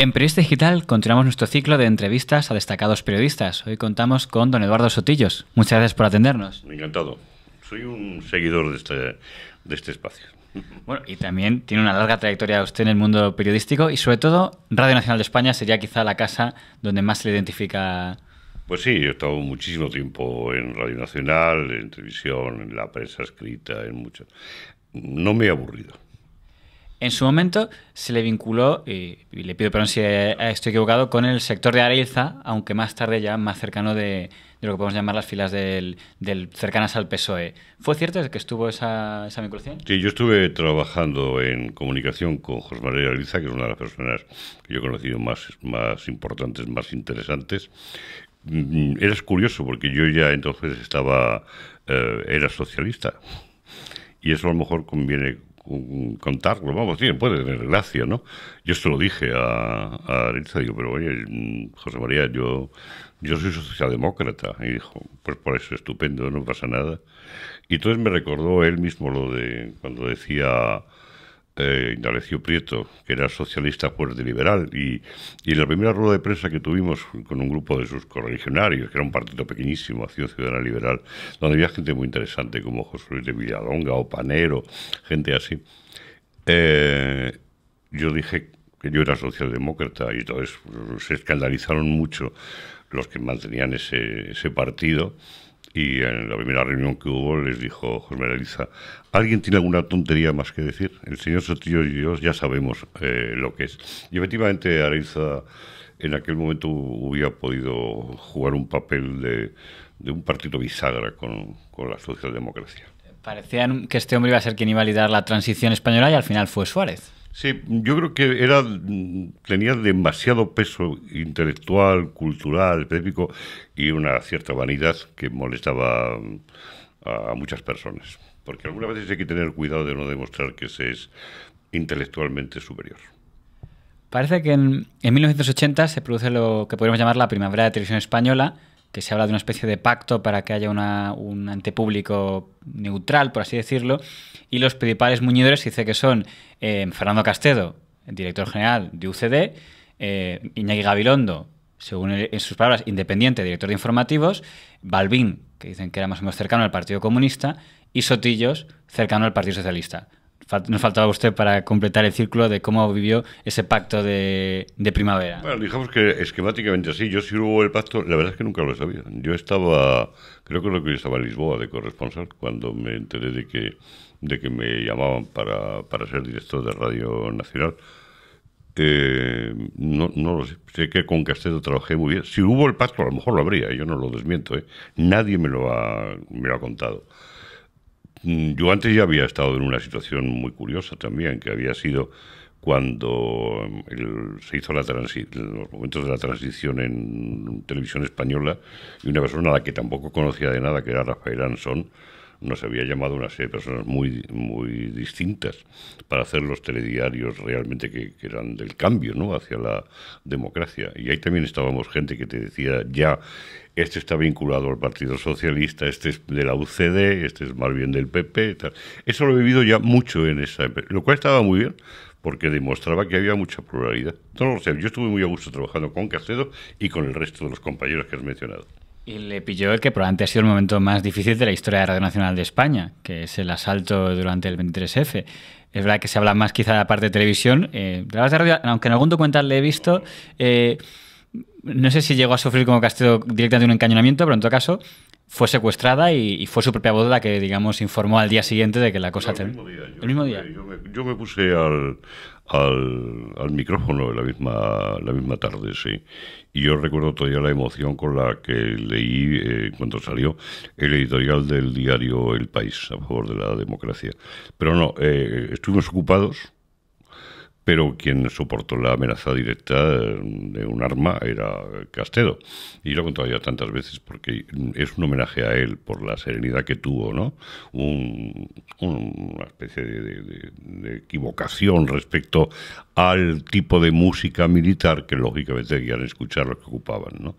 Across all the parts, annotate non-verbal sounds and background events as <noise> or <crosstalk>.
En Periodista Digital continuamos nuestro ciclo de entrevistas a destacados periodistas. Hoy contamos con don Eduardo Sotillos. Muchas gracias por atendernos. Encantado. Soy un seguidor de este, de este espacio. Bueno, y también tiene una larga trayectoria usted en el mundo periodístico y sobre todo Radio Nacional de España sería quizá la casa donde más se le identifica. Pues sí, he estado muchísimo tiempo en Radio Nacional, en televisión, en la prensa escrita, en mucho. No me he aburrido. En su momento se le vinculó, y, le pido perdón si estoy equivocado, con el sector de Areiza, aunque más tarde ya más cercano de, lo que podemos llamar las filas del, cercanas al PSOE. ¿Fue cierto que estuvo esa, esa vinculación? Sí, yo estuve trabajando en comunicación con José María Ariza, que es una de las personas que yo he conocido más, importantes, más interesantes. Mm, era curioso porque yo ya entonces estaba, eh, era socialista. Y eso a lo mejor conviene contarlo, vamos, tiene, puede tener gracia, ¿no? Yo esto lo dije a, a digo, pero oye, mm, José María, yo, yo soy socialdemócrata. Y dijo, pues por eso estupendo, no pasa nada. Y entonces me recordó él mismo lo de cuando decía eh, Indalecio Prieto, que era socialista fuerte liberal, y, y, en la primera rueda de prensa que tuvimos con un grupo de sus correligionarios, que era un partido pequeñísimo, Acción Ciudadana Liberal, donde había gente muy interesante como José Luis de Villalonga o Panero, gente así, eh, yo dije que yo era socialdemócrata y entonces pues, se escandalizaron mucho los que mantenían ese, ese partido y en la primera reunión que hubo les dijo José María Elisa, ¿alguien tiene alguna tontería más que decir? El señor Sotillo y yo ya sabemos eh, lo que es. Y efectivamente Ariza en aquel momento hubiera podido jugar un papel de, un partido bisagra con, la socialdemocracia. Parecía que este hombre iba a ser quien iba a liderar la transición española y al final fue Suárez. Sí, yo creo que era mm, tenía demasiado peso intelectual, cultural, específico y una cierta vanidad que molestaba mm, a muchas personas. Porque algunas veces hay que tener cuidado de no demostrar que se es intelectualmente superior. Parece que en, 1980 se produce lo que podríamos llamar la primavera de televisión española, que se habla de una especie de pacto para que haya una, un antepúblico neutral, por así decirlo, y los principales muñidores dice que son eh, Fernando Castedo, director general de UCD, eh, Iñaki Gabilondo, según en sus palabras, independiente, director de informativos, Balbín, que dicen que era más o menos cercano al Partido Comunista, y Sotillos, cercano al Partido Socialista nos faltaba usted para completar el círculo de cómo vivió ese pacto de, primavera. Bueno, digamos que esquemáticamente sí, yo si hubo el pacto, la verdad es que nunca lo sabía. Yo estaba, creo que lo que yo estaba en Lisboa de corresponsal cuando me enteré de que, de que me llamaban para, ser director de Radio Nacional. Eh, no, lo sé. Sé que con Castedo trabajé muy bien. Si hubo el pacto, a lo mejor lo habría, yo no lo desmiento. ¿eh? Nadie me lo ha, me lo ha contado. Mm, yo antes ya había estado en una situación muy curiosa también, que había sido cuando mm, se hizo la los momentos de la transición en televisión española y una persona a la que tampoco conocía de nada, que era Rafael Anson, nos había llamado una serie de personas muy, muy distintas para hacer los telediarios realmente que, eran del cambio, ¿no? Hacia la democracia. Y ahí también estábamos gente que te decía ya este está vinculado al Partido Socialista, este es de la UCD, este es más bien del PP. Tal. Eso lo he vivido ya mucho en esa lo cual estaba muy bien, porque demostraba que había mucha pluralidad. No yo estuve muy a gusto trabajando con Castedo y con el resto de los compañeros que has mencionado. Y le pilló el que probablemente ha sido el momento más difícil de la historia de Radio Nacional de España, que es el asalto durante el 23F. Es verdad que se habla más quizá de la parte de televisión. Eh, aunque en algún documental le he visto, eh, no sé si llegó a sufrir como castigo directamente un encañonamiento, pero en todo caso fue secuestrada y, fue su propia boda la que, digamos, informó al día siguiente de que la cosa... El ¿El mismo día? yo me puse al, al, al micrófono la misma, la misma tarde, sí. Y yo recuerdo todavía la emoción con la que leí, eh, cuando salió, el editorial del diario El País a favor de la democracia. Pero no, eh, estuvimos ocupados pero quien soportó la amenaza directa eh, de un arma era Castedo. Y lo he contado ya tantas veces porque es un homenaje a él por la serenidad que tuvo, ¿no? una especie de, equivocación respecto al tipo de música militar que lógicamente querían escuchar los que ocupaban,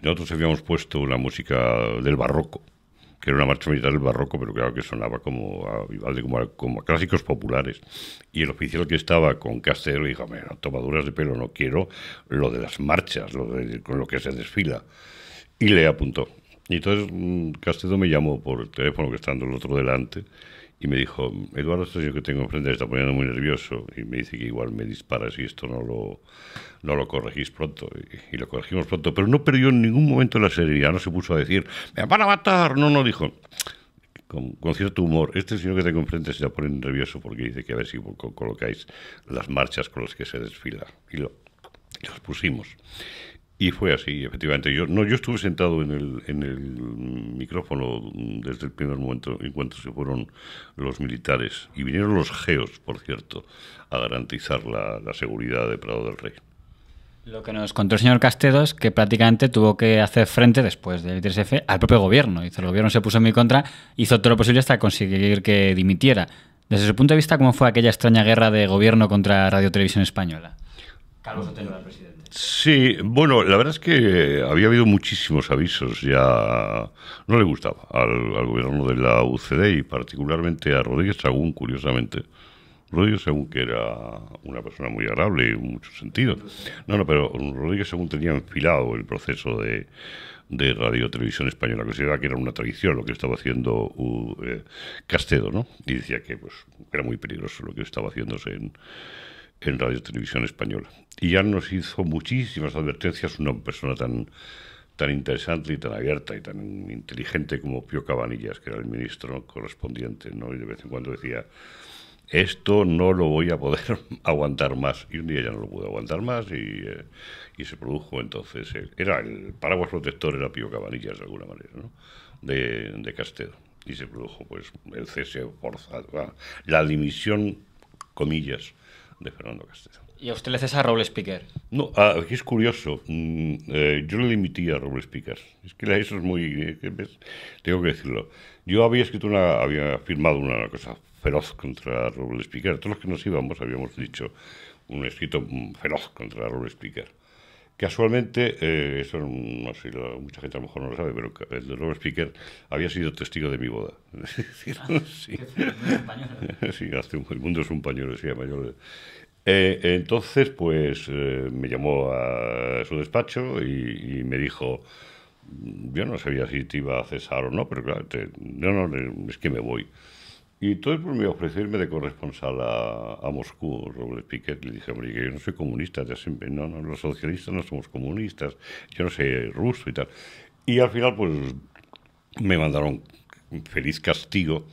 Nosotros habíamos puesto la música del barroco era una marcha militar del barroco, pero claro que sonaba como a, como, como clásicos populares. Y el oficial que estaba con Castelo dijo, mira, tomaduras de pelo no quiero, lo de las marchas, lo de, con lo que se desfila. Y le apuntó. Y entonces mm, Castedo me llamó por el teléfono que estando el otro delante y me dijo, Eduardo, este señor que tengo enfrente está poniendo muy nervioso y me dice que igual me dispara si esto no lo, no lo corregís pronto. Y, lo corregimos pronto, pero no perdió en ningún momento la seriedad, no se puso a decir, me van a matar, no, no, dijo. Con, cierto humor, este señor que tengo enfrente se está poniendo nervioso porque dice que a ver si colocáis las marchas con las que se desfila. Y, lo, pusimos. Y fue así, efectivamente. Yo, no, yo estuve sentado en el, en el micrófono desde el primer momento en cuanto se fueron los militares. Y vinieron los geos, por cierto, a garantizar la, seguridad de Prado del Rey. Lo que nos contó el señor es que prácticamente tuvo que hacer frente después del 3 al propio gobierno. Dice, el gobierno se puso en mi contra, hizo todo lo posible hasta conseguir que dimitiera. Desde su punto de vista, ¿cómo fue aquella extraña guerra de gobierno contra Radio Televisión Española? Carlos Otero, presidente. Sí, bueno, la verdad es que había habido muchísimos avisos. Ya no le gustaba al, gobierno de la UCD y particularmente a Rodríguez Sagún, curiosamente. Rodríguez Según, que era una persona muy agradable en muchos sentidos. No, no, pero Rodríguez Según tenía enfilado el proceso de, de Radio Televisión Española, consideraba que era una traición lo que estaba haciendo uh, eh, Castedo, ¿no? Y decía que pues, era muy peligroso lo que estaba haciéndose en en Radio Televisión Española. Y ya nos hizo muchísimas advertencias una persona tan, tan interesante y tan abierta y tan inteligente como Pío Cabanillas, que era el ministro correspondiente, ¿no? y de vez en cuando decía, esto no lo voy a poder <laughs> aguantar más. Y un día ya no lo pudo aguantar más y, eh, y se produjo entonces, era el paraguas protector era Pío Cabanillas de alguna manera, ¿no? de, de Y se produjo pues el cese forzado, la dimisión, comillas, de Fernando Castellón. ¿Y a usted le haces a Robles Piquer? No, ah, es curioso. Mm, eh, yo le dimití a Robles Piquer. Es que eso es muy. Eh, tengo que decirlo. Yo había escrito una. Había firmado una cosa feroz contra Robles Piquer. Todos los que nos íbamos habíamos dicho un escrito mm, feroz contra Robles Piquer. Casualmente, eh, eso no sé, mucha gente a lo mejor no lo sabe, pero el de Robert Speaker había sido testigo de mi boda. <laughs> Ah, sí. <laughs> el mundo es un pañuelo, sí, mayor. Eh, entonces, pues eh, me llamó a su despacho y, me dijo, mm, yo no sabía si te iba a cesar o no, pero claro, no, no, es que me voy. Y todo por pues, me ofrecerme de corresponsal a, Moscú, Robert Piquet. Le dije, hombre, yo no soy comunista, ya siempre, no, no, los socialistas no somos comunistas, yo no soy ruso y tal. Y al final, pues, me mandaron feliz castigo,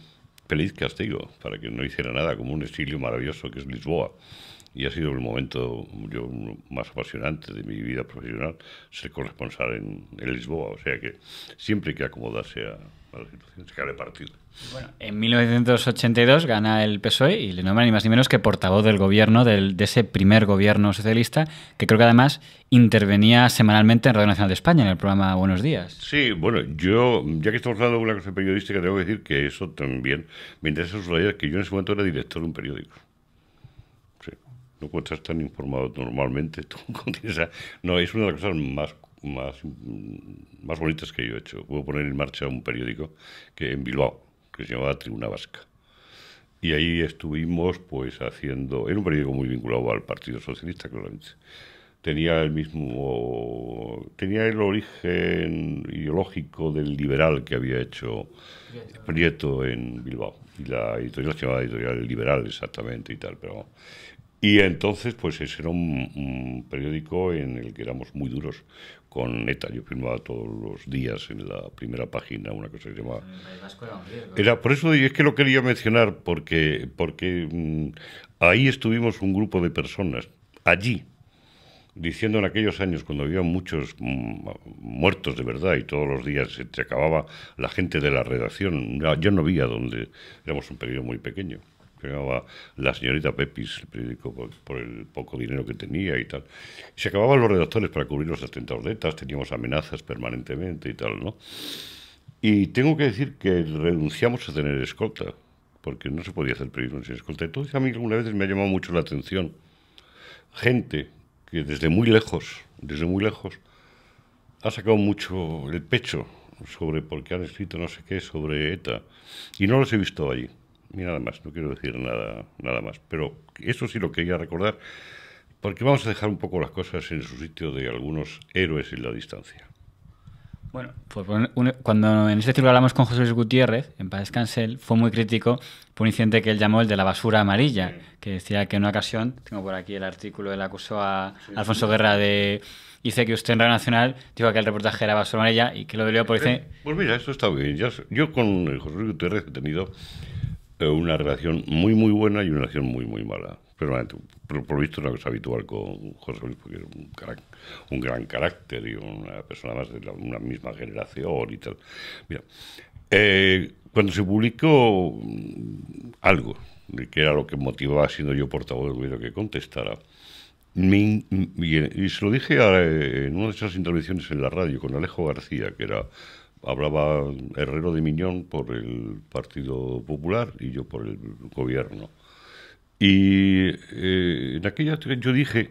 feliz castigo, para que no hiciera nada, como un exilio maravilloso que es Lisboa y ha sido el momento yo, más apasionante de mi vida profesional ser corresponsal en, Lisboa. O sea que siempre hay que acomodarse a, la situación, cae partido. Bueno, en 1982 gana el PSOE y le nombra ni más ni menos que portavoz del gobierno, del, de ese primer gobierno socialista, que creo que además intervenía semanalmente en Radio Nacional de España, en el programa Buenos Días. Sí, bueno, yo, ya que estamos hablando de una cosa periodística, tengo que decir que eso también me interesa subrayar que yo en ese momento era director de un periódico no cuentas tan informado normalmente. <laughs> no, es una de las cosas más, más, más bonitas que yo he hecho. Puedo poner en marcha un periódico que en Bilbao, que se llamaba Tribuna Vasca. Y ahí estuvimos pues haciendo, era un periódico muy vinculado al Partido Socialista, claramente. Tenía el mismo, tenía el origen ideológico del liberal que había hecho Prieto en Bilbao. Y la editorial se llamaba Editorial Liberal exactamente y tal, pero y entonces, pues ese era un, periódico en el que éramos muy duros con ETA. Yo firmaba todos los días en la primera página una cosa que se llamaba... Era, por eso es que lo quería mencionar, porque, porque mm, ahí estuvimos un grupo de personas, allí, diciendo en aquellos años cuando había muchos mm, muertos de verdad y todos los días se, te acababa la gente de la redacción, yo no a donde éramos un periodo muy pequeño llamaba la señorita Pepis, el periódico, por, el poco dinero que tenía y tal. se acababan los redactores para cubrir los atentados de ETA, teníamos amenazas permanentemente y tal, ¿no? Y tengo que decir que renunciamos a tener escolta, porque no se podía hacer periódico sin escolta. Entonces a mí algunas veces me ha llamado mucho la atención gente que desde muy lejos, desde muy lejos, ha sacado mucho el pecho sobre porque han escrito no sé qué sobre ETA y no los he visto allí ni nada más, no quiero decir nada, nada más. Pero eso sí lo quería recordar, porque vamos a dejar un poco las cosas en su sitio de algunos héroes en la distancia. Bueno, pues cuando en este círculo hablamos con José Luis Gutiérrez, en Paz Cancel, fue muy crítico por un incidente que él llamó el de la basura amarilla, que decía que en una ocasión, tengo por aquí el artículo, él acusó a Alfonso Guerra de... Dice que usted en Radio Nacional dijo que el reportaje era basura amarilla y que lo dolió por... Eh, dice... Pues mira, esto está bien. Yo, yo con José Luis Gutiérrez he tenido eh, una relación muy, muy buena y una relación muy, muy mala. Pero por, lo visto es una habitual con José Luis, porque era un, un gran carácter y una persona más de la, una misma generación y tal. Eh, cuando se publicó mm, algo, que era lo que motivaba siendo yo portavoz del que contestara, y, se lo dije eh, en una de esas intervenciones en la radio con Alejo García, que era hablaba Herrero de Miñón por el Partido Popular y yo por el gobierno. Y eh, en aquella yo dije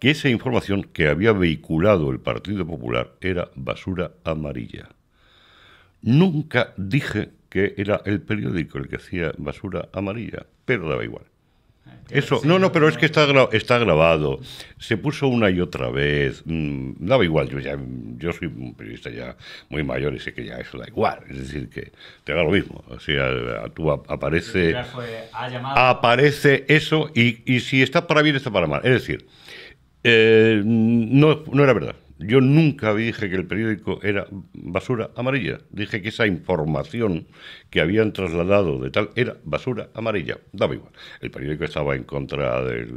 que esa información que había vehiculado el Partido Popular era basura amarilla. Nunca dije que era el periódico el que hacía basura amarilla, pero daba igual. Eso, no, no, pero es que está, está grabado. Se puso una y otra vez. Mm, daba igual, yo ya yo soy un periodista ya muy mayor y sé que ya eso da igual. Es decir, que te da lo mismo. O sea, tú aparece. aparece eso y, si está para bien, está para mal. Es decir, eh, no, no era verdad yo nunca dije que el periódico era basura amarilla. Dije que esa información que habían trasladado de tal era basura amarilla. Daba igual. El periódico estaba en contra del,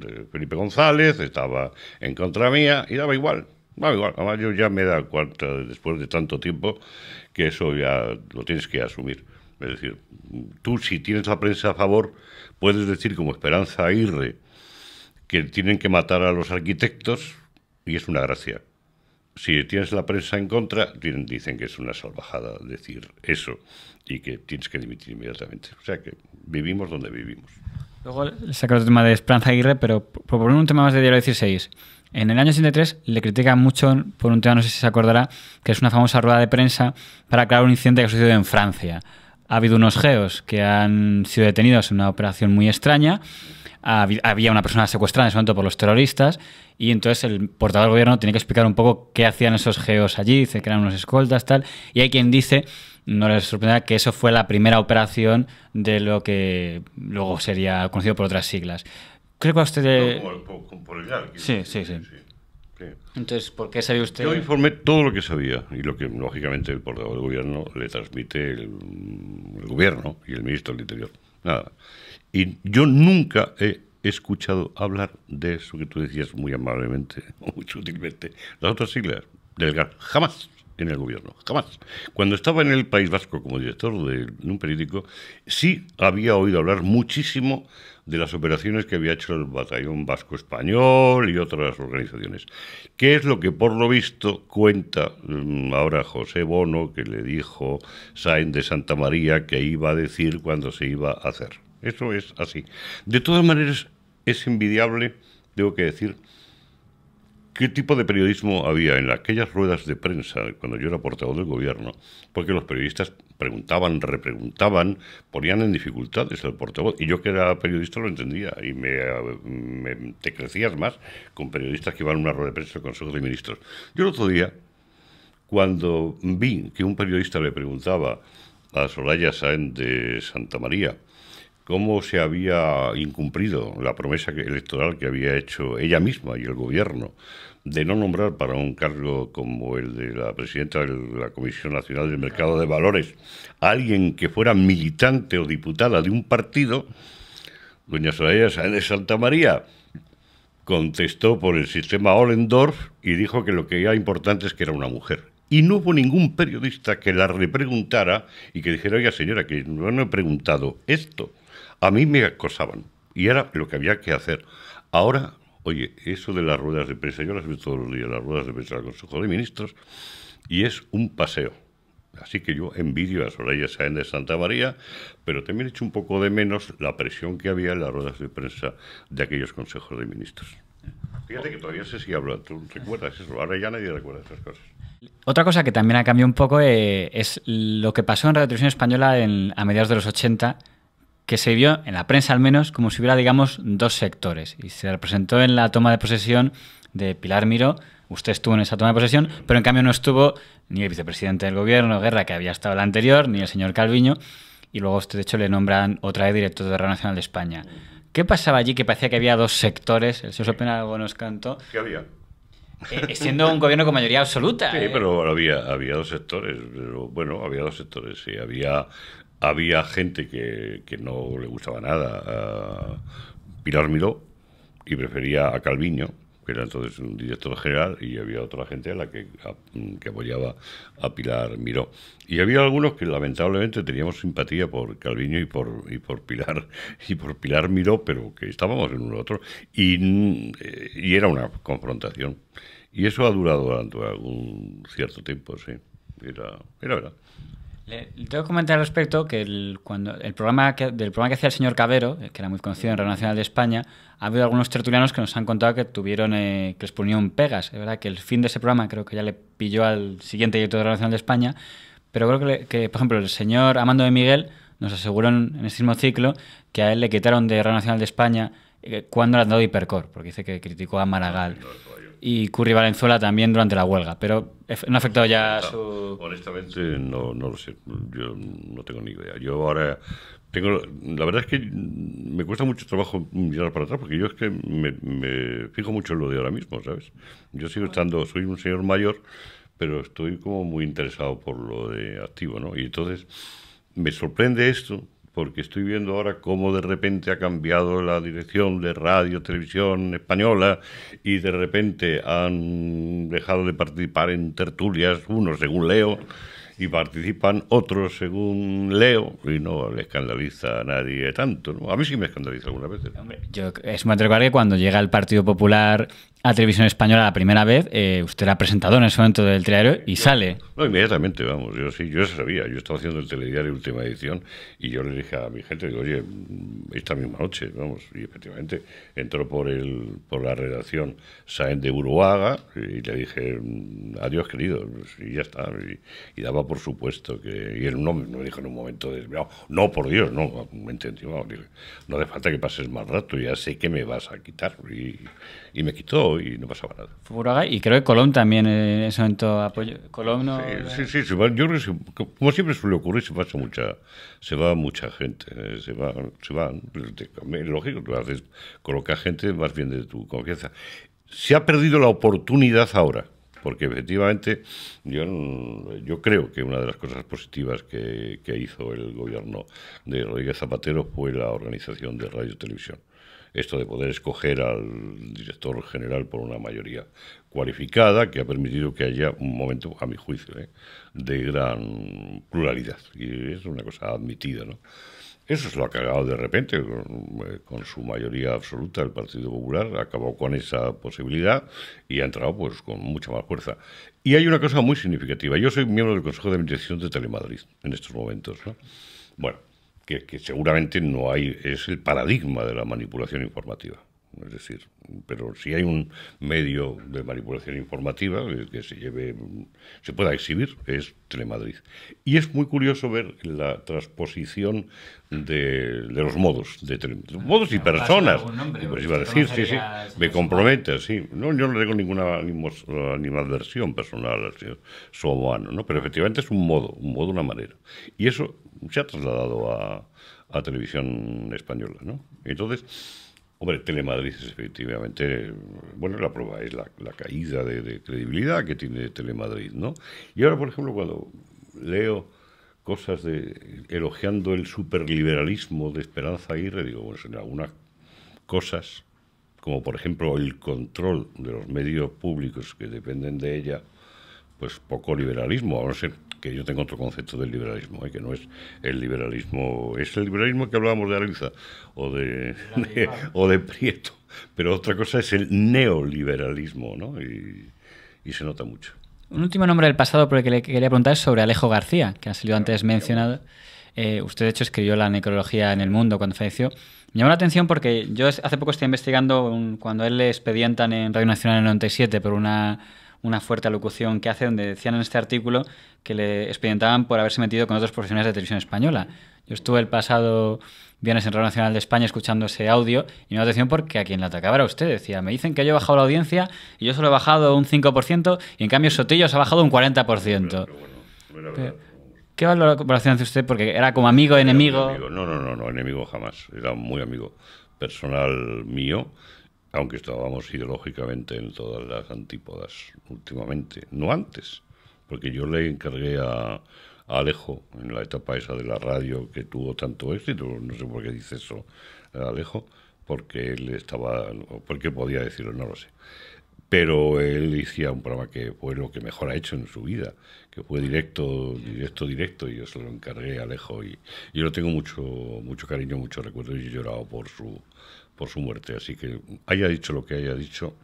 de Felipe González, estaba en contra mía y daba igual. Daba igual. Además, yo ya me da dado cuenta después de tanto tiempo que eso ya lo tienes que asumir. Es decir, tú si tienes la prensa a favor, puedes decir como Esperanza Aguirre que tienen que matar a los arquitectos y es una gracia. Si tienes la prensa en contra, dicen que es una salvajada decir eso y que tienes que dimitir inmediatamente. O sea que vivimos donde vivimos. Luego saca el tema de Esperanza Aguirre, pero por poner un tema más de Diario 16. En el año 83 le critican mucho por un tema, no sé si se acordará, que es una famosa rueda de prensa para aclarar un incidente que ha sucedido en Francia. Ha habido unos geos que han sido detenidos en una operación muy extraña había una persona secuestrada en ese momento por los terroristas y entonces el portavoz del gobierno tenía que explicar un poco qué hacían esos geos allí, dice que eran unos escoltas, tal, y hay quien dice, no les sorprenderá, que eso fue la primera operación de lo que luego sería conocido por otras siglas. Creo que usted... por, sí, sí, sí, Entonces, ¿por qué sabía usted? Yo informé todo lo que sabía y lo que, lógicamente, el portavoz del gobierno le transmite el, el gobierno y el ministro del Interior. Nada. Y yo nunca he escuchado hablar de eso que tú decías muy amablemente, <laughs> o muy sutilmente, las otras siglas del GAR. Jamás en el gobierno, jamás. Cuando estaba en el País Vasco como director de, un periódico, sí había oído hablar muchísimo de las operaciones que había hecho el Batallón Vasco Español y otras organizaciones. ¿Qué es lo que por lo visto cuenta mm, ahora José Bono, que le dijo Sain de Santa María que iba a decir cuando se iba a hacer? Eso es así. De todas maneras, es envidiable, tengo que decir, qué tipo de periodismo había en aquellas ruedas de prensa cuando yo era portavoz del gobierno, porque los periodistas preguntaban, repreguntaban, ponían en dificultades al portavoz. Y yo que era periodista lo entendía y me, te crecías más con periodistas que iban a una rueda de prensa del Consejo de Ministros. Yo el otro día, cuando vi que un periodista le preguntaba a Soraya Sáenz de Santa María, cómo se había incumplido la promesa electoral que había hecho ella misma y el gobierno de no nombrar para un cargo como el de la presidenta de la Comisión Nacional del Mercado de Valores a alguien que fuera militante o diputada de un partido, doña Soraya Sáenz de Santa María contestó por el sistema Ollendorf y dijo que lo que era importante es que era una mujer. Y no hubo ningún periodista que la repreguntara y que dijera, oiga señora, que no, no he preguntado esto. A mí me acosaban y era lo que había que hacer. Ahora, oye, eso de las ruedas de prensa, yo las veo todos los días, las ruedas de prensa del Consejo de Ministros, y es un paseo. Así que yo envidio a Soraya Sáenz de Santa María, pero también echo un poco de menos la presión que había en las ruedas de prensa de aquellos consejos de ministros. Fíjate que todavía sé si hablo, tú recuerdas eso, ahora ya nadie recuerda esas cosas. Otra cosa que también ha cambiado un poco eh, es lo que pasó en Radio Televisión Española a mediados de los 80, que se vio en la prensa al menos como si hubiera, digamos, dos sectores. Y se representó en la toma de posesión de Pilar Miro Usted estuvo en esa toma de posesión, pero en cambio no estuvo ni el vicepresidente del gobierno, Guerra, que había estado el anterior, ni el señor Calviño. Y luego, usted, de hecho, le nombran otra vez director de Radio Nacional de España. ¿Qué pasaba allí? Que parecía que había dos sectores. El señor Sopena algo nos cantó. ¿Qué había? Eh, siendo un gobierno con mayoría absoluta. Sí, ¿eh? pero había, había dos sectores. bueno, había dos sectores. Sí, había había gente que, no le gustaba nada a eh, Pilar Miró y prefería a Calviño, que era entonces un director general, y había otra gente a la que, que apoyaba a Pilar Miró. Y había algunos que lamentablemente teníamos simpatía por Calviño y por, y por Pilar y por Pilar Miró, pero que estábamos en uno otro. Y, eh, y era una confrontación. Y eso ha durado durante algún cierto tiempo, sí. era verdad. Le, tengo que comentar al respecto que cuando el programa del programa que hacía el señor Cabero, eh, que era muy conocido en Radio Nacional de España, ha habido algunos tertulianos que nos han contado que tuvieron eh, que les ponían pegas. Es verdad que el fin de ese programa creo que ya le pilló al siguiente director de Radio Nacional de España, pero creo que, por ejemplo, el señor Amando de Miguel nos aseguró en, ese mismo ciclo que a él le quitaron de Radio Nacional de España eh, cuando le han dado porque dice que criticó a Maragall y Curry Valenzuela también durante la huelga, pero no ha afectado ya su... Honestamente, no, no lo sé, yo no tengo ni idea. Yo ahora tengo, la verdad es que me cuesta mucho trabajo mirar para atrás, porque yo es que me, me fijo mucho en lo de ahora mismo, ¿sabes? Yo sigo estando, soy un señor mayor, pero estoy como muy interesado por lo de activo, ¿no? Y entonces me sorprende esto, porque estoy viendo ahora cómo de repente ha cambiado la dirección de radio, televisión española y de repente han dejado de participar en tertulias unos según leo y participan otros según leo y no le escandaliza a nadie tanto. A mí sí me escandaliza algunas veces. Hombre, yo es una que cuando llega el Partido Popular a televisión española la primera vez, eh, usted era presentado en ese momento del telediario y sale. No, inmediatamente, vamos, yo sí, yo sabía, yo estaba haciendo el telediario última edición y yo le dije a mi gente, oye, esta misma noche, vamos, y efectivamente entró por el por la redacción Saen de Uruaga y le dije, mm, adiós querido, y ya está, y, daba por supuesto que, y él no me dijo en un momento, de, no, por Dios, no, me entendí, no hace falta que pases más rato, ya sé que me vas a quitar, y y me quitó y no pasaba nada. y creo que Colón también en ese momento Colón no... Sí, sí, sí, yo creo que como siempre suele ocurrir, se pasa mucha, se va mucha gente, eh, se va, se van, pues, lógico, tú haces, colocas gente más bien de tu confianza. Se ha perdido la oportunidad ahora porque efectivamente yo, yo creo que una de las cosas positivas que, que hizo el gobierno de Rodríguez Zapatero fue la organización de radio televisión esto de poder escoger al director general por una mayoría cualificada que ha permitido que haya un momento, a mi juicio, ¿eh? de gran pluralidad. Y es una cosa admitida, ¿no? Eso se lo ha cagado de repente, con, eh, su mayoría absoluta, el Partido Popular acabó con esa posibilidad y ha entrado pues con mucha más fuerza. Y hay una cosa muy significativa. Yo soy miembro del Consejo de Administración de Telemadrid en estos momentos. ¿no? Bueno, que, seguramente no hay, es el paradigma de la manipulación informativa. Es decir, pero si hay un medio de manipulación informativa que se lleve, se pueda exhibir, es Telemadrid. Y es muy curioso ver la transposición de, los modos, de, modos y ah, personas. decir, me compromete, sí. No, yo no tengo ninguna animadversión personal al soboano, ¿no? pero efectivamente es un modo, un modo, una manera. Y eso se ha trasladado a, a televisión española. ¿no? Entonces Hombre, Telemadrid es efectivamente, bueno, la prueba es la, caída de, credibilidad que tiene Telemadrid, ¿no? Y ahora, por ejemplo, cuando leo cosas de elogiando el superliberalismo de Esperanza Aguirre, digo, bueno, en algunas cosas, como por ejemplo el control de los medios públicos que dependen de ella, pues poco liberalismo, a no ser yo tengo otro concepto del liberalismo, ¿eh? que no es el liberalismo, es el liberalismo que hablábamos de Ariza o de, <laughs> o de Prieto, pero otra cosa es el neoliberalismo, ¿no? y, se nota mucho. Un último nombre del pasado porque le quería preguntar es sobre Alejo García, que ha salido antes mencionado. Eh, usted, de hecho, escribió la necrología en el mundo cuando falleció. Me llamó la atención porque yo hace poco estoy investigando cuando él le expedientan en Radio Nacional en el 97 por una una fuerte alocución que hace donde decían en este artículo que le expedientaban por haberse metido con otros profesionales de televisión española. Yo estuve el pasado viernes en Radio Nacional de España escuchando ese audio y me llamó atención porque a quien le atacaba era usted. Decía, me dicen que yo he bajado la audiencia y yo solo he bajado un 5% y en cambio se ha bajado un 40%. qué valor ¿Qué valoración hace usted? Porque era como amigo, enemigo. No, no, no, no, enemigo jamás. Era muy amigo personal mío aunque estábamos ideológicamente en todas las antípodas últimamente, no antes, porque yo le encargué a, Alejo, en la etapa esa de la radio que tuvo tanto éxito, no sé por qué dice eso eh, Alejo, porque él estaba, porque podía decirlo, no lo sé. Pero él decía un programa que fue lo que mejor ha hecho en su vida, que fue directo, directo, directo, y yo se lo encargué a Alejo. Y yo lo tengo mucho, mucho cariño, mucho recuerdo, y he llorado por su, por su muerte. Así que haya dicho lo que haya dicho,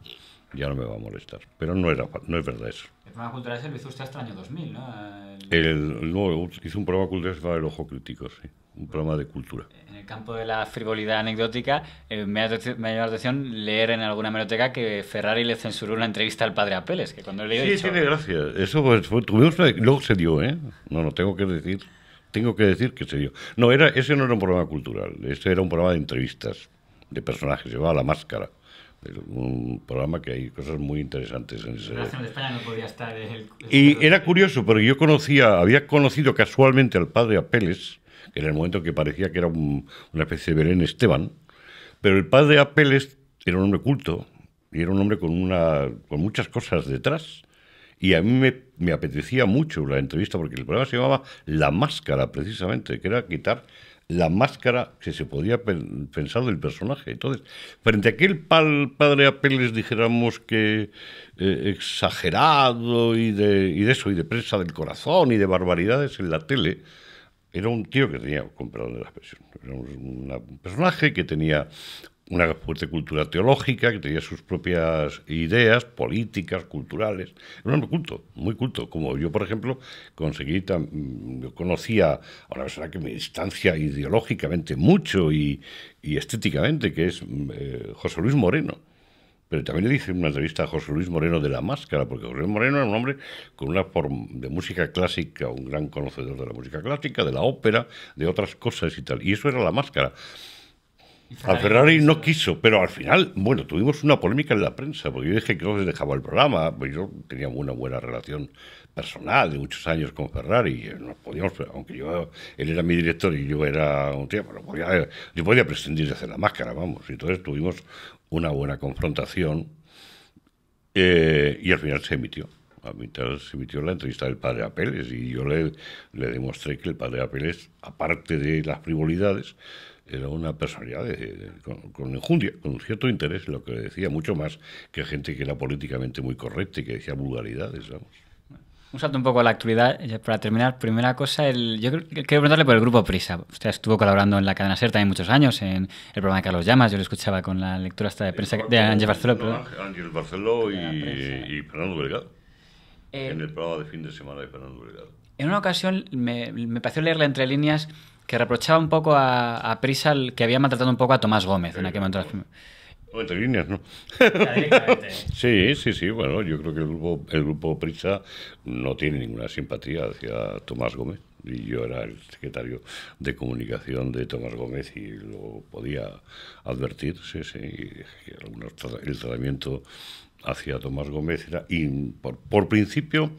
ya no me va a molestar. Pero no, era, no es verdad eso. El programa cultural se lo hizo usted hasta año 2000, ¿no? El... hizo un programa cultural que El Ojo Crítico, sí. Un programa de cultura. En el campo de la frivolidad anecdótica, eh, me, ha, me, llamado la atención leer en alguna biblioteca que Ferrari le censuró una entrevista al padre Apeles, que cuando le he Sí, tiene gracias. Eso fue, tuvimos, luego se dio, ¿eh? No, no, tengo que decir tengo que decir que se dio. No, era, ese no era un programa cultural, ese era un programa de entrevistas de personajes, llevaba la máscara. Un programa que hay cosas muy interesantes en ese. Y era curioso, porque yo conocía, había conocido casualmente al padre Apeles, que en el momento que parecía que era una especie de Belén Esteban, pero el padre Apeles era un hombre culto y era un hombre con, una, con muchas cosas detrás. Y a mí me, me apetecía mucho la entrevista, porque el programa se llamaba La Máscara, precisamente, que era quitar la máscara que se podía pensar del personaje. Entonces, frente a aquel pal padre Apeles, dijéramos que eh, exagerado y de, de eso, y de presa del corazón y de barbaridades en la tele, era un tío que tenía, con de la expresión, era un personaje que tenía una fuerte cultura teológica, que tenía sus propias ideas políticas, culturales. un hombre culto, muy culto. Como yo, por ejemplo, conseguí, yo conocía a una persona que me distancia ideológicamente mucho y, y estéticamente, que es eh, José Luis Moreno. Pero también le hice una entrevista a José Luis Moreno de la Máscara, porque José Luis Moreno era un hombre con una forma de música clásica, un gran conocedor de la música clásica, de la ópera, de otras cosas y tal. Y eso era la Máscara. Al Ferrari no quiso, pero al final, bueno, tuvimos una polémica en la prensa, porque yo dije que no les dejaba el programa, pues yo tenía una buena relación personal de muchos años con Ferrari, y eh, podíamos, aunque yo, él era mi director y yo era un tío, pues podía, eh, yo podía prescindir de hacer la máscara, vamos, y entonces tuvimos una buena confrontación eh, y al final se emitió. a mitad se emitió la entrevista del padre Apeles y yo le, le demostré que el padre Apeles, aparte de las frivolidades, era una personalidad con, con un cierto interés en lo que decía, mucho más que gente que era políticamente muy correcta y que decía vulgaridades, Un salto un poco a la actualidad, para terminar, primera cosa, yo quiero preguntarle por el grupo Prisa. Usted estuvo colaborando en la cadena SER también muchos años, en el programa de Carlos Llamas, yo lo escuchaba con la lectura hasta de prensa de Ángel Barceló. Ángel Barceló y, Fernando Delgado, eh, en el programa de fin de semana de Fernando Delgado. En una ocasión me, me pareció leerle entre líneas ...se reprochaba un poco a, Prisa... que había maltratado un poco a Tomás Gómez en aquel momento. entre líneas, ¿no? <laughs> sí, sí, sí. Bueno, yo creo que el grupo, Prisa no tiene ninguna simpatía hacia Tomás Gómez. Y yo era el secretario de comunicación de Tomás Gómez y lo podía advertir, sí, sí. Y el tratamiento hacia Tomás Gómez era, y por principio,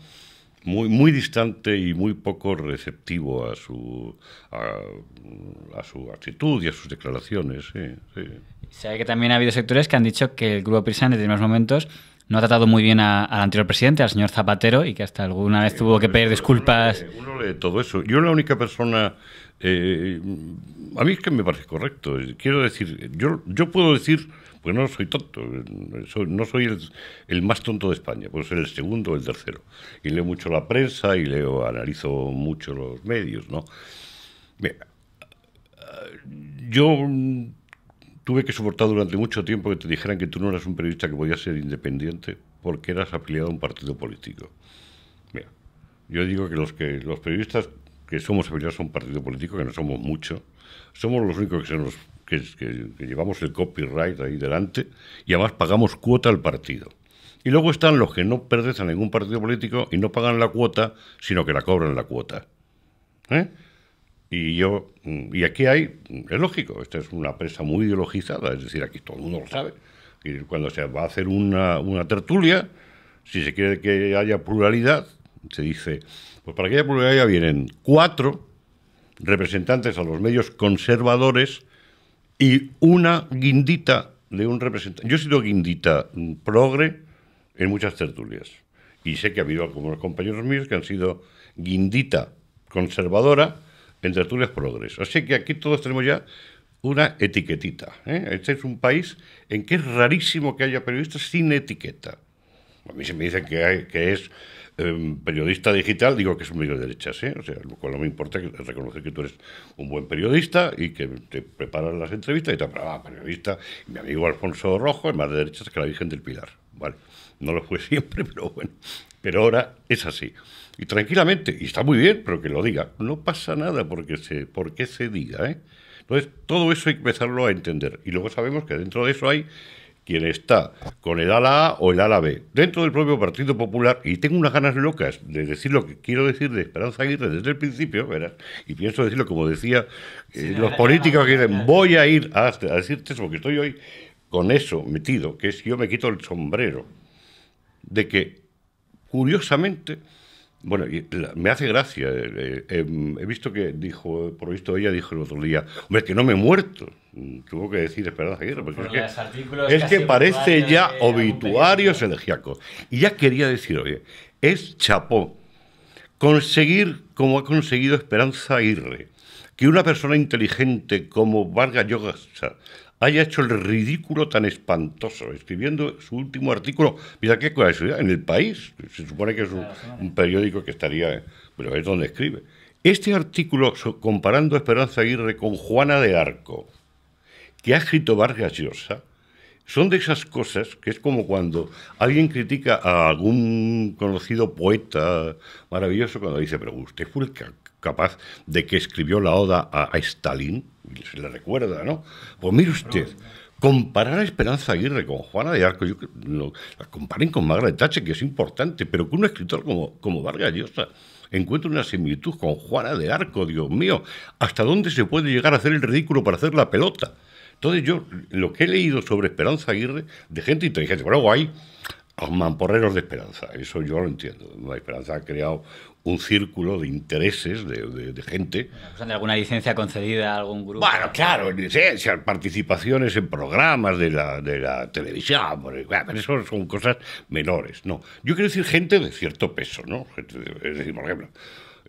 muy, muy distante y muy poco receptivo a su, a, su actitud y a sus declaraciones. Sí, Sabe que también ha habido sectores que han dicho que el grupo Pirsan, en determinados momentos no ha tratado muy bien al anterior presidente, al señor Zapatero, y que hasta alguna vez tuvo que pedir disculpas. Eh, uno lee, todo eso. Yo la única persona... Eh, a mí es que me parece correcto. Quiero decir, yo, yo puedo decir, pues no soy tonto, no soy el, más tonto de España, puedo ser el segundo o el tercero. Y leo mucho la prensa y leo, analizo mucho los medios, ¿no? Mira, yo Tuve que soportar durante mucho tiempo que te dijeran que tú no eras un periodista que podía ser independiente porque eras afiliado a un partido político. Mira, yo digo que los, que, los periodistas que somos afiliados a un partido político, que no somos muchos, somos los únicos que, que, que llevamos el copyright ahí delante y además pagamos cuota al partido. Y luego están los que no pertenecen a ningún partido político y no pagan la cuota, sino que la cobran la cuota. ¿Eh? Y yo, y aquí hay, es lógico, esta es una presa muy ideologizada, es decir, aquí todo el mundo lo sabe. Y cuando se va a hacer una, una tertulia, si se quiere que haya pluralidad, se dice, pues para que haya pluralidad vienen cuatro representantes a los medios conservadores y una guindita de un representante. Yo he sido guindita progre en muchas tertulias. Y sé que ha habido algunos compañeros míos que han sido guindita conservadora en tertulias progres. Así que aquí todos tenemos ya una etiquetita. ¿eh? Este es un país en que es rarísimo que haya periodistas sin etiqueta. A mí se me dice que, es em, periodista digital, digo que es un medio de derechas, ¿eh? o sea, lo cual no me importa ...es reconocer que tú eres un buen periodista y que te preparas las entrevistas y te ah, periodista, mi amigo Alfonso Rojo es más de derechas que la Virgen del Pilar. Vale, no lo fue <laughs> siempre, pero bueno, pero ahora es así y tranquilamente, y está muy bien, pero que lo diga. No pasa nada porque se, porque se diga. ¿eh? Entonces, todo eso hay que empezarlo a entender. Y luego sabemos que dentro de eso hay quien está con el ala A o el ala B, dentro del propio Partido Popular, y tengo unas ganas locas de decir lo que quiero decir de Esperanza Aguirre desde el principio, ¿verdad? y pienso decirlo como decía eh, los políticos que dicen, voy a ir a, a, decirte eso, porque estoy hoy con eso metido, que es yo me quito el sombrero, de que, curiosamente, bueno, me hace gracia. Eh, eh, em, he visto que dijo, por lo visto ella dijo el otro día, hombre, que no me he muerto. Mm, tuvo que decir Esperanza Aguirre, porque es, que, parece ya obituario obituarios Y ya quería decir, oye, es chapó conseguir como ha conseguido Esperanza Aguirre, que una persona inteligente como Vargas Llosa haya hecho el ridículo tan espantoso escribiendo su último artículo. Mira qué curiosidad, en El País, se supone que es un, periódico que estaría, pero es donde escribe. Este artículo comparando a Esperanza Aguirre con Juana de Arco, que ha escrito Vargas Llosa, son de esas cosas que es como cuando alguien critica a algún conocido poeta maravilloso cuando dice, pero usted fue capaz de que escribió la oda a, Stalin, se le recuerda, ¿no? Pues mire usted, comparar a Esperanza Aguirre con Juana de Arco, yo, no, la comparen con de Tache, que es importante, pero que un escritor como, como Vargas Llosa encuentre una similitud con Juana de Arco, Dios mío, ¿hasta dónde se puede llegar a hacer el ridículo para hacer la pelota? Entonces yo, lo que he leído sobre Esperanza Aguirre, de gente inteligente, bueno, hay los mamporreros de esperanza, eso yo lo entiendo. La esperanza ha creado un círculo de intereses de, gente. ¿De alguna licencia concedida a algún grupo? Bueno, claro, licencias, participaciones en programas de la, de la televisión, pero eso son cosas menores. No, yo quiero decir gente de cierto peso, ¿no? Es decir, por ejemplo,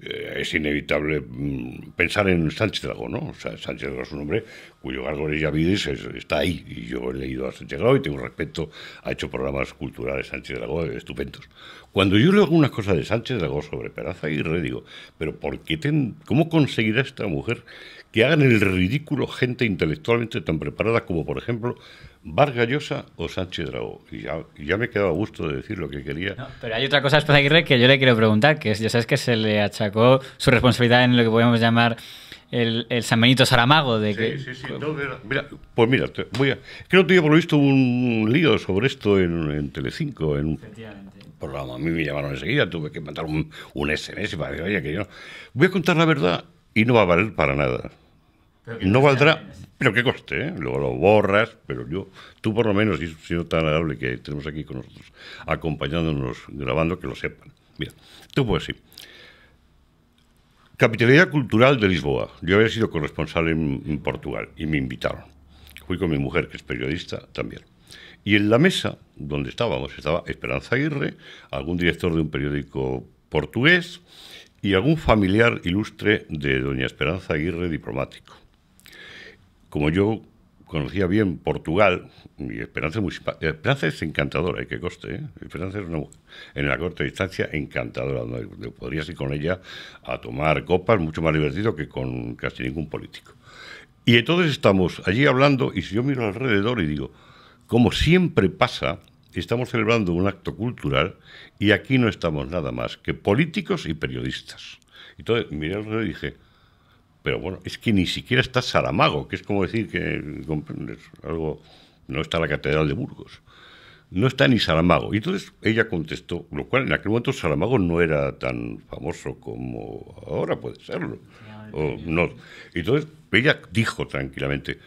eh, es inevitable mm, pensar en Sánchez Dragó, ¿no? O sea, Sánchez Dragó es un hombre cuyo de Yavides es, está ahí. Y yo he leído a Sánchez Dragó y tengo respeto, ha hecho programas culturales Sánchez Dragó estupendos. Cuando yo leo algunas cosas de Sánchez Dragó sobre Peraza y digo, pero ¿por qué ten, ¿cómo conseguirá esta mujer que hagan el ridículo gente intelectualmente tan preparada como, por ejemplo, Vargallosa o Sánchez Dragó. Y ya, me he quedado a gusto de decir lo que quería. pero hay otra cosa, Aguirre, que yo le quiero preguntar, que es, ya sabes que se le achacó su responsabilidad en lo que podemos llamar el, el San Benito Saramago. De que, sí, pues mira, creo que yo por visto un lío sobre esto en, Telecinco, en un programa. A mí me llamaron enseguida, tuve que mandar un, un SMS para decir, oye, que yo... Voy a contar la verdad y no va a valer para nada. No valdrá, pero qué coste, ¿eh? luego lo borras, pero yo, tú por lo menos, y señor tan agradable que tenemos aquí con nosotros, acompañándonos, grabando, que lo sepan. Mira, tú puedes sí. Capitalidad Cultural de Lisboa. Yo había sido corresponsal en, en, Portugal y me invitaron. Fui con mi mujer, que es periodista también. Y en la mesa donde estábamos estaba Esperanza Aguirre, algún director de un periódico portugués y algún familiar ilustre de doña Esperanza Aguirre, diplomático como yo conocía bien Portugal, mi Esperanza, es encantadora, hay eh, que coste. Eh. Esperanza es una mujer en la corta distancia encantadora. Podrías ir con ella a tomar copas, mucho más divertido que con casi ningún político. Y entonces estamos allí hablando, y si yo miro alrededor y digo, como siempre pasa, estamos celebrando un acto cultural y aquí no estamos nada más que políticos y periodistas. Entonces miré alrededor y dije, pero bueno, es que ni siquiera está Saramago, que es como decir que, algo, no está la Catedral de Burgos. No está ni Saramago. Y entonces ella contestó, lo cual en aquel momento Saramago no era tan famoso como ahora puede serlo. O no. Entonces ella dijo tranquilamente,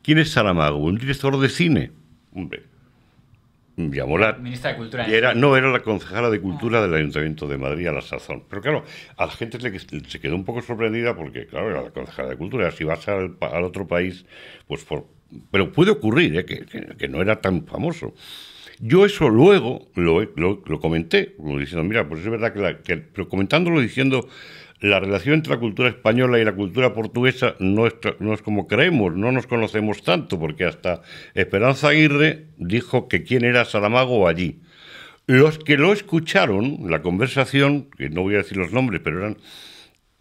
¿quién es Saramago? ¿Un director de cine? Hombre, Ministra de Cultura. ¿eh? no, era la concejala de Cultura ah. del Ayuntamiento de Madrid a la sazón. Pero claro, a la gente se quedó un poco sorprendida porque, claro, era la concejala de Cultura. Si vas al, otro país, pues por... Pero puede ocurrir, ¿eh? que, no era tan famoso. Yo eso luego lo, comenté, diciendo, mira, pues es verdad que, que... Pero comentándolo diciendo la relación entre la cultura española y la cultura portuguesa no es, como creemos, no nos conocemos tanto, porque hasta Esperanza Aguirre dijo que quién era Salamago allí. Los que lo escucharon, la conversación, que no voy a decir los nombres, pero eran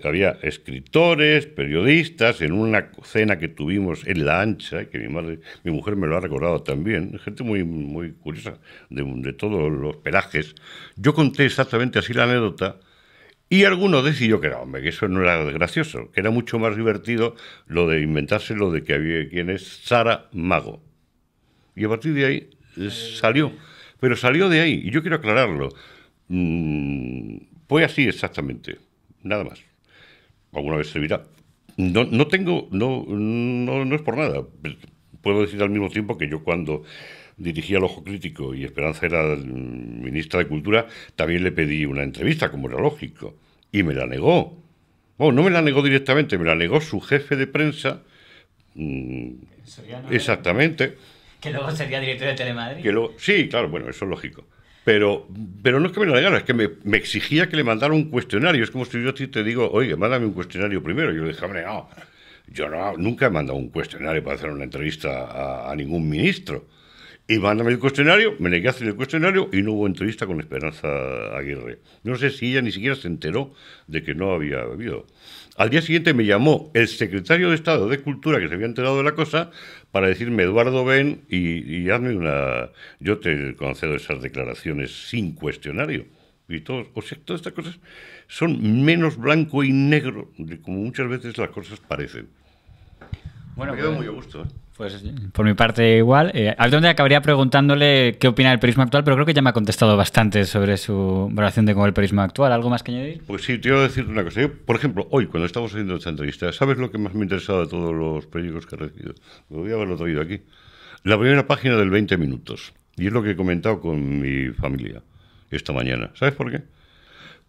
había escritores, periodistas, en una cena que tuvimos en la ancha, que mi madre, mi mujer me lo ha recordado también, gente muy, muy curiosa de, de todos los pelajes. Yo conté exactamente así la anécdota y alguno decidió que no, hombre, que eso no era gracioso, que era mucho más divertido lo de inventarse lo de que había quien es Sara Mago. Y a partir de ahí eh, salió. Pero salió de ahí, y yo quiero aclararlo. Mm, fue así exactamente, nada más. Alguna vez servirá. No, no tengo, no, no, no es por nada. Puedo decir al mismo tiempo que yo cuando dirigía el Ojo Crítico y Esperanza era ministra de Cultura, también le pedí una entrevista, como era lógico, y me la negó. no me la negó directamente, me la negó su jefe de prensa. Mm, exactamente. Que luego sería director de Telemadrid. sí, claro, bueno, eso es lógico. Pero, pero no es que me lo negara, es que me, exigía que le mandara un cuestionario. Es como si yo te digo, oye, mándame un cuestionario primero. Yo le dije, hombre, no, yo no, nunca he mandado un cuestionario para hacer una entrevista a ningún ministro. Y mándame el cuestionario, me negué a hacer el cuestionario y no hubo entrevista con Esperanza Aguirre. No sé si ella ni siquiera se enteró de que no había bebido. Al día siguiente me llamó el secretario de Estado de Cultura, que se había enterado de la cosa, para decirme, Eduardo, ven y, hazme una... Yo te concedo esas declaraciones sin cuestionario. Y todo, o sea, todas estas cosas son menos blanco y negro de como muchas veces las cosas parecen. Bueno, me quedo pues, muy a gusto. ¿eh? Pues por mi parte igual. Eh, Al donde acabaría preguntándole qué opina del periodismo actual, pero creo que ya me ha contestado bastante sobre su relación de con el periodismo actual. ¿Algo más que añadir? Pues sí, te iba a decir una cosa. por ejemplo, hoy, cuando estamos haciendo esta entrevista, ¿sabes lo que más me ha interesado de todos los periódicos que he recibido? voy a haberlo traído aquí. La primera página del 20 minutos. Y es lo que he comentado con mi familia esta mañana. ¿Sabes por qué?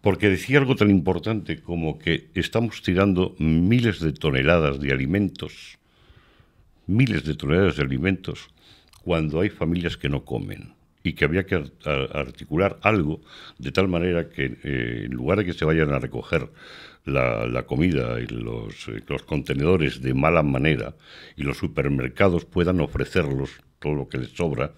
Porque decía algo tan importante como que estamos tirando miles de toneladas de alimentos miles de toneladas de alimentos cuando hay familias que no comen y que había que articular algo de tal manera que eh, en lugar de que se vayan a recoger la, comida y eh, los, contenedores de mala manera y los supermercados puedan ofrecerlos todo lo que les sobra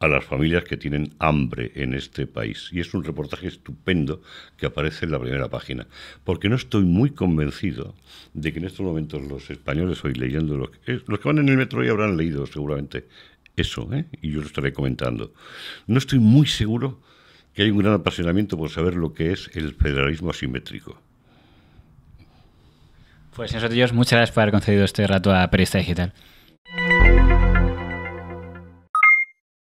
a las familias que tienen hambre en este país. Y es un reportaje estupendo que aparece en la primera página, porque no estoy muy convencido de que en estos momentos los españoles, hoy leyendo, eh, los que, van en el metro hoy habrán leído seguramente eso, ¿eh? y yo lo estaré comentando, no estoy muy seguro que hay un gran apasionamiento por saber lo que es el federalismo asimétrico. Pues, señor Sotillos, muchas gracias por haber concedido este rato a Perista Digital.